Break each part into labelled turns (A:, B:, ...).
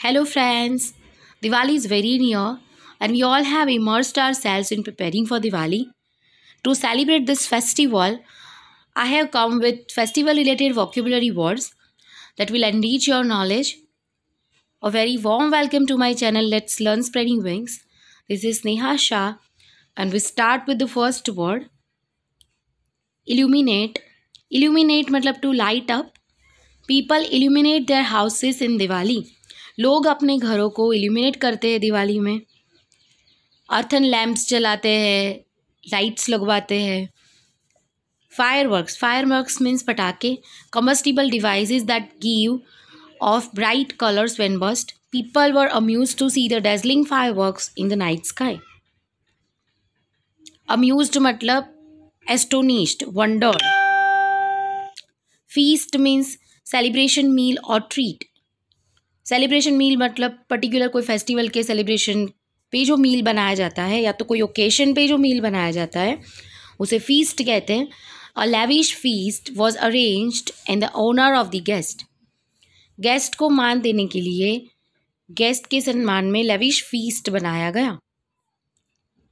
A: Hello, friends! Diwali is very near, and we all have immersed ourselves in preparing for Diwali. To celebrate this festival, I have come with festival related vocabulary words that will enrich your knowledge. A very warm welcome to my channel, Let's Learn Spreading Wings. This is Neha Shah, and we start with the first word illuminate. Illuminate means to light up. People illuminate their houses in Diwali. लोग अपने घरों को illuminate करते हैं दिवाली में earthen lamps जलाते हैं lights लगवाते हैं fireworks fireworks means पटाखे combustible devices that give off bright colours when burst people were amuse to see the dazzling fireworks in the night sky amuse मतलब astonished wonder feast means celebration meal और treat celebration मील मतलब particular कोई festival के celebration पे जो मील बनाया जाता है या तो कोई ओकेशन पे जो मील बनाया जाता है उसे फीस्ट कहते हैं a lavish feast was arranged in the honour of the guest guest को मान देने के लिए गेस्ट के सम्मान में लेविश फीस्ट बनाया गया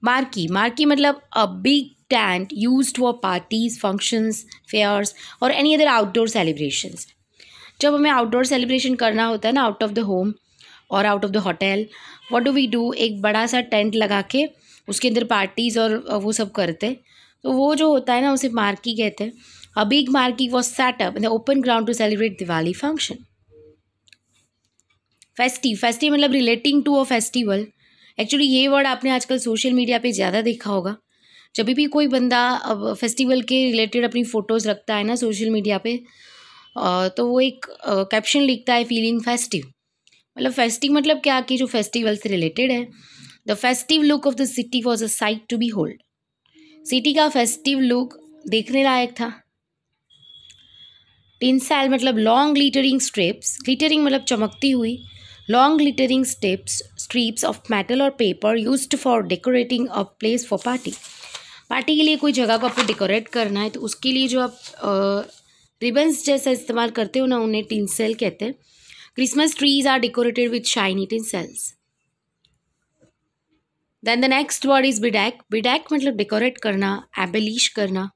A: मार्की मार्की मतलब a big tent use for parties functions fairs और एनी अदर आउटडोर सेलिब्रेशंस जब हमें आउटडोर सेलिब्रेशन करना होता है ना आउट ऑफ द होम और out of the hotel what do we do एक बड़ा सा टेंट लगा के उसके अंदर पार्टीज़ और वो सब करते तो वो जो होता है ना उसे मार्की कहते हैं a big big marquee was set up in open ground to celebrate Diwali function festive festive मतलब relating to a festival actually ये वर्ड आपने आजकल सोशल मीडिया पे ज़्यादा देखा होगा जब भी कोई बंदा अब फेस्टिवल के रिलेटेड अपनी फ़ोटोज़ रखता है ना सोशल मीडिया पे तो वो एक कैप्शन लिखता है फीलिंग फेस्टिव मतलब फेस्टिव मतलब क्या कि जो फेस्टिवल से रिलेटेड है the festive look of the city was a sight to behold city का फेस्टिव लुक देखने लायक था टिनसेल मतलब लॉन्ग ग्लिटरिंग स्ट्रिप्स ग्लिटरिंग मतलब चमकती हुई long glittering steps strips of metal और paper use for decorating a place for party party के लिए कोई जगह को आपको डेकोरेट करना है तो उसके लिए जो आप रिबन्स जैसा इस्तेमाल करते हो ना उन्हें टिनसेल कहते हैं Christmas trees are decorated with shiny tinsels then the next word is bedeck bedeck मतलब डेकोरेट करना एबलिश करना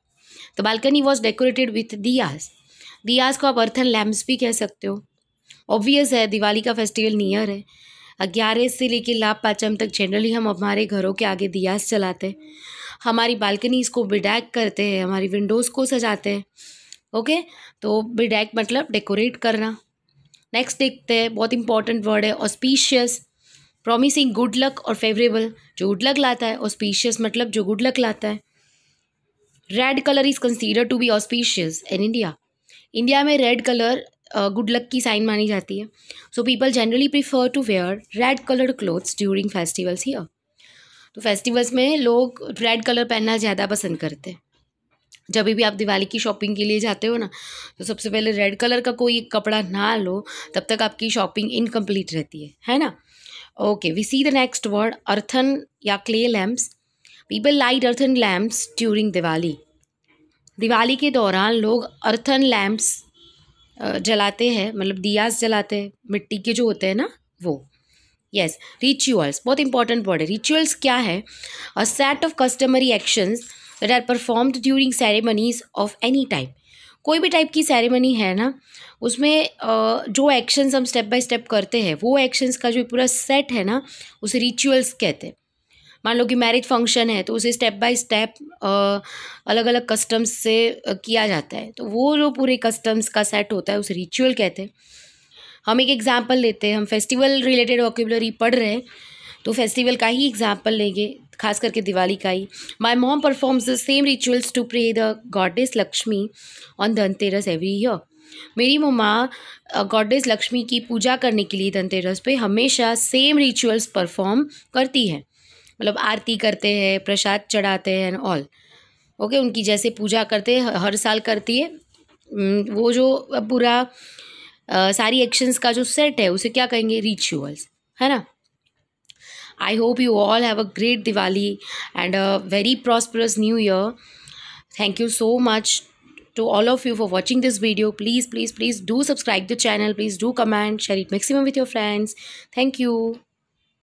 A: the balcony was decorated with diyas diyas को आप अर्थन लैम्प्स भी कह सकते हो ऑब्वियस है दिवाली का फेस्टिवल नियर है ग्यारह से लेकर लाभ पाचम तक जनरली हम हमारे घरों के आगे दियाज चलाते हैं हमारी बालकनीज को बिडैक करते हैं हमारी विंडोज़ को सजाते हैं ओके तो बिडेक मतलब डेकोरेट करना नेक्स्ट देखते हैं बहुत इंपॉर्टेंट वर्ड है ऑस्पीशियस प्रॉमिसिंग गुड लक और फेवरेबल जो गुड लक लाता है ऑस्पीशियस मतलब जो गुड लक लाता है red colour is consider to be auspicious in India India में रेड कलर गुड लक की साइन मानी जाती है so people generally prefer to wear red coloured clothes during festivals ही तो फेस्टिवल्स में लोग रेड कलर पहनना ज़्यादा पसंद करते हैं जब भी आप दिवाली की शॉपिंग के लिए जाते हो ना तो सबसे पहले रेड कलर का कोई कपड़ा ना लो तब तक आपकी शॉपिंग इनकम्प्लीट रहती है है ना okay we see the next word earthen या clay lamps people light earthen lamps during Diwali Diwali के दौरान लोग अर्थन लैम्प्स जलाते हैं मतलब दियास जलाते हैं मिट्टी के जो होते हैं ना वो यस रिचुअल्स बहुत इंपॉर्टेंट वर्ड है रिचुअल्स क्या है a set of customary actions that are performed during ceremonies of any type कोई भी टाइप की सेरेमनी है ना उसमें जो एक्शंस हम स्टेप बाय स्टेप करते हैं वो एक्शंस का जो पूरा सेट है ना उसे रिचुअल्स कहते हैं मान लो कि मैरिज फंक्शन है तो उसे स्टेप बाय स्टेप अलग अलग कस्टम्स से किया जाता है तो वो जो पूरे कस्टम्स का सेट होता है उसे रिचुअल कहते हैं हम एक एग्ज़ाम्पल लेते हैं हम फेस्टिवल रिलेटेड वॉक्यूबलरी पढ़ रहे हैं तो फेस्टिवल का ही एग्ज़ाम्पल लेंगे खास करके दिवाली का ही my mom performs the same rituals to pray the goddess Lakshmi on Dhanteras every year मेरी मम्मा गॉडेस लक्ष्मी की पूजा करने के लिए धनतेरस पे हमेशा सेम रिचुअल्स परफॉर्म करती हैं मतलब आरती करते हैं प्रसाद चढ़ाते हैं एंड ऑल ओके उनकी जैसे पूजा करते हैं हर साल करती है वो जो पूरा सारी एक्शंस का जो सेट है उसे क्या कहेंगे रिचुअल्स है ना I hope you all have a great Diwali and a very prosperous new year. Thank you so much to all of you for watching this video. Please, please, please do subscribe the channel. Please do comment, share it maximum with your friends. Thank you.